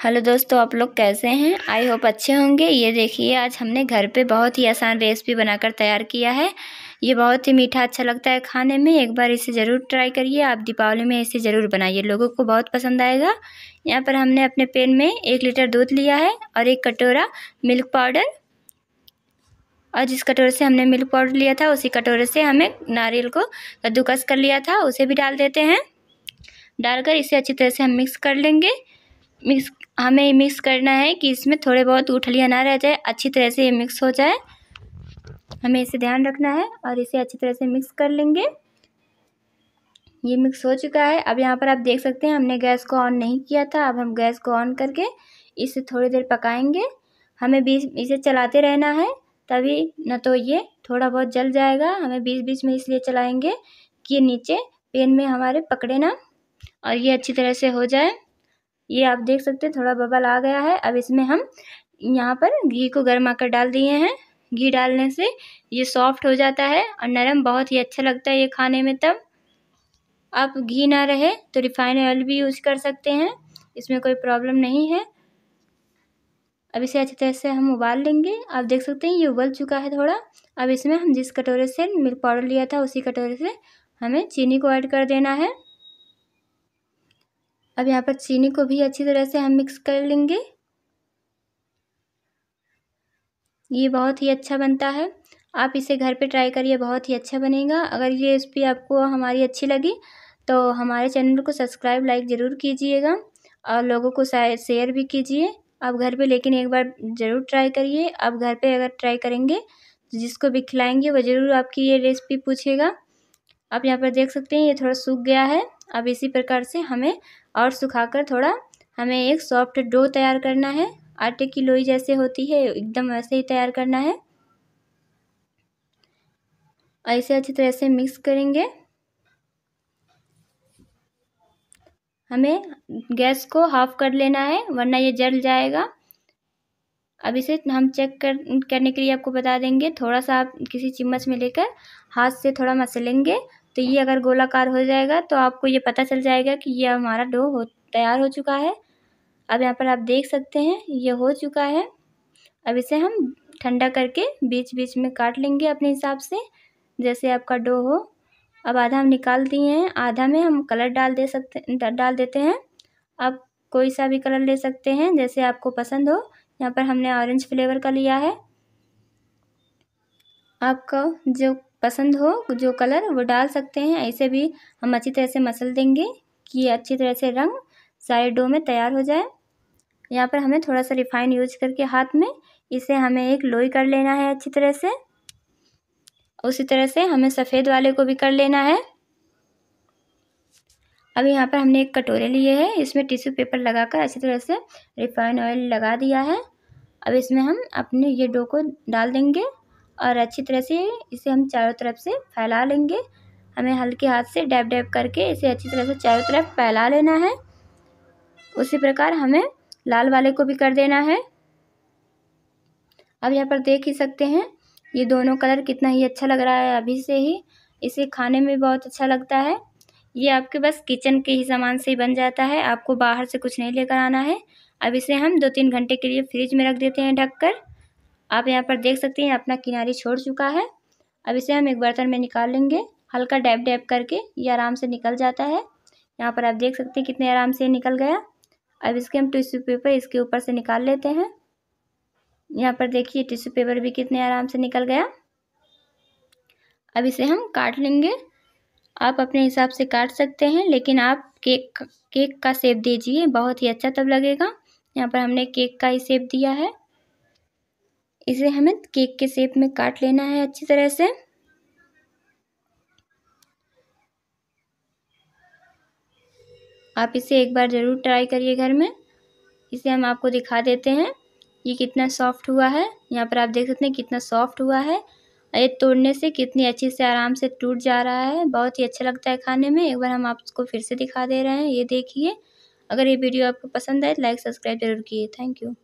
hello दोस्तों आप लोग कैसे हैं आई होप अच्छे होंगे ये देखिए आज हमने घर पे बहुत ही आसान रेसिपी बनाकर तैयार किया है ये बहुत ही मीठा अच्छा लगता है खाने में एक बार इसे ज़रूर ट्राई करिए आप दीपावली में इसे ज़रूर बनाइए लोगों को बहुत पसंद आएगा यहाँ पर हमने अपने पेन में एक लीटर दूध लिया है और एक कटोरा मिल्क पाउडर और जिस कटोरे से हमने मिल्क पाउडर लिया था उसी कटोरे से हमें नारियल को कद्दूकस कर लिया था उसे भी डाल देते हैं डालकर इसे अच्छी तरह से हम मिक्स कर लेंगे मिक्स हमें मिक्स करना है कि इसमें थोड़े बहुत उठलियाँ ना रह जाए अच्छी तरह से ये मिक्स हो जाए हमें इसे ध्यान रखना है और इसे अच्छी तरह से मिक्स कर लेंगे ये मिक्स हो चुका है अब यहाँ पर आप देख सकते हैं हमने गैस को ऑन नहीं किया था अब हम गैस को ऑन करके इसे थोड़ी देर पकाएंगे हमें बीच इसे चलाते रहना है तभी न तो ये थोड़ा बहुत जल जाएगा हमें बीच बीच में इसलिए चलाएंगे कि नीचे पेन में हमारे पकड़े ना और ये अच्छी तरह से हो जाए ये आप देख सकते हैं थोड़ा बबल आ गया है अब इसमें हम यहाँ पर घी को गर्मा कर डाल दिए हैं घी डालने से ये सॉफ्ट हो जाता है और नरम बहुत ही अच्छा लगता है ये खाने में तब आप घी ना रहे तो रिफाइन ऑयल भी यूज़ कर सकते हैं इसमें कोई प्रॉब्लम नहीं है अब इसे अच्छी तरह से हम उबाल लेंगे आप देख सकते हैं ये उबल चुका है थोड़ा अब इसमें हम जिस कटोरे से मिल्क पाउडर लिया था उसी कटोरे से हमें चीनी को ऐड कर देना है अब यहाँ पर चीनी को भी अच्छी तरह से हम मिक्स कर लेंगे ये बहुत ही अच्छा बनता है आप इसे घर पे ट्राई करिए बहुत ही अच्छा बनेगा अगर ये रेसिपी आपको हमारी अच्छी लगी तो हमारे चैनल को सब्सक्राइब लाइक ज़रूर कीजिएगा और लोगों को शेयर भी कीजिए आप घर पे लेकिन एक बार ज़रूर ट्राई करिए आप घर पे अगर ट्राई करेंगे तो जिसको भी खिलाएंगे वो ज़रूर आपकी ये रेसिपी पूछेगा आप यहाँ पर देख सकते हैं ये थोड़ा सूख गया है अब इसी प्रकार से हमें और सुखाकर थोड़ा हमें एक सॉफ्ट डो तैयार करना है आटे की लोई जैसे होती है एकदम वैसे ही तैयार करना है ऐसे अच्छी तरह से मिक्स करेंगे हमें गैस को हाफ कर लेना है वरना ये जल जाएगा अब इसे हम चेक कर करने के लिए आपको बता देंगे थोड़ा सा आप किसी चम्मच में लेकर हाथ से थोड़ा मसलेंगे तो ये अगर गोलाकार हो जाएगा तो आपको ये पता चल जाएगा कि ये हमारा डो हो तैयार हो चुका है अब यहाँ पर आप देख सकते हैं ये हो चुका है अब इसे हम ठंडा करके बीच बीच में काट लेंगे अपने हिसाब से जैसे आपका डो हो अब आधा हम निकाल दिए हैं आधा में हम कलर डाल दे सकते डाल देते हैं आप कोई सा भी कलर ले सकते हैं जैसे आपको पसंद हो यहाँ पर हमने ऑरेंज फ्लेवर का लिया है आपका जो पसंद हो जो कलर वो डाल सकते हैं ऐसे भी हम अच्छी तरह से मसल देंगे कि अच्छी तरह से रंग सारे डो में तैयार हो जाए यहाँ पर हमें थोड़ा सा रिफाइन यूज करके हाथ में इसे हमें एक लोई कर लेना है अच्छी तरह से उसी तरह से हमें सफ़ेद वाले को भी कर लेना है अब यहाँ पर हमने एक कटोरे लिए है इसमें टिश्यू पेपर लगाकर अच्छी तरह से रिफाइन ऑयल लगा दिया है अब इसमें हम अपने ये डो को डाल देंगे और अच्छी तरह से इसे हम चारों तरफ से फैला लेंगे हमें हल्के हाथ से डैब डैब करके इसे अच्छी तरह से चारों तरफ फैला लेना है उसी प्रकार हमें लाल वाले को भी कर देना है अब यहाँ पर देख ही सकते हैं ये दोनों कलर कितना ही अच्छा लग रहा है अभी से ही इसे खाने में बहुत अच्छा लगता है ये आपके बस किचन के ही सामान से ही बन जाता है आपको बाहर से कुछ नहीं लेकर आना है अब इसे हम दो तीन घंटे के लिए फ्रिज में रख देते हैं ढककर आप यहाँ पर देख सकते हैं अपना किनारी छोड़ चुका है अब इसे हम एक बर्तन तो में निकाल लेंगे हल्का डैप डैप करके ये आराम से निकल जाता है यहाँ पर आप देख सकते हैं कितने आराम से निकल गया अब इसके हम टिश्यू पेपर इसके ऊपर से निकाल लेते हैं यहाँ पर देखिए टिश्यू पेपर भी कितने आराम से निकल गया अब इसे हम काट लेंगे आप अपने हिसाब से काट सकते हैं लेकिन आप केक केक का सेप दीजिए बहुत ही अच्छा तब लगेगा यहाँ पर हमने केक का ही सेप दिया है इसे हमें केक के शेप में काट लेना है अच्छी तरह से आप इसे एक बार ज़रूर ट्राई करिए घर में इसे हम आपको दिखा देते हैं ये कितना सॉफ्ट हुआ है यहाँ पर आप देख सकते हैं कितना सॉफ्ट हुआ है ये तोड़ने से कितनी अच्छे से आराम से टूट जा रहा है बहुत ही अच्छा लगता है खाने में एक बार हम आपको फिर से दिखा दे रहे हैं ये देखिए अगर ये वीडियो आपको पसंद आए तो लाइक सब्सक्राइब जरूर किए थैंक यू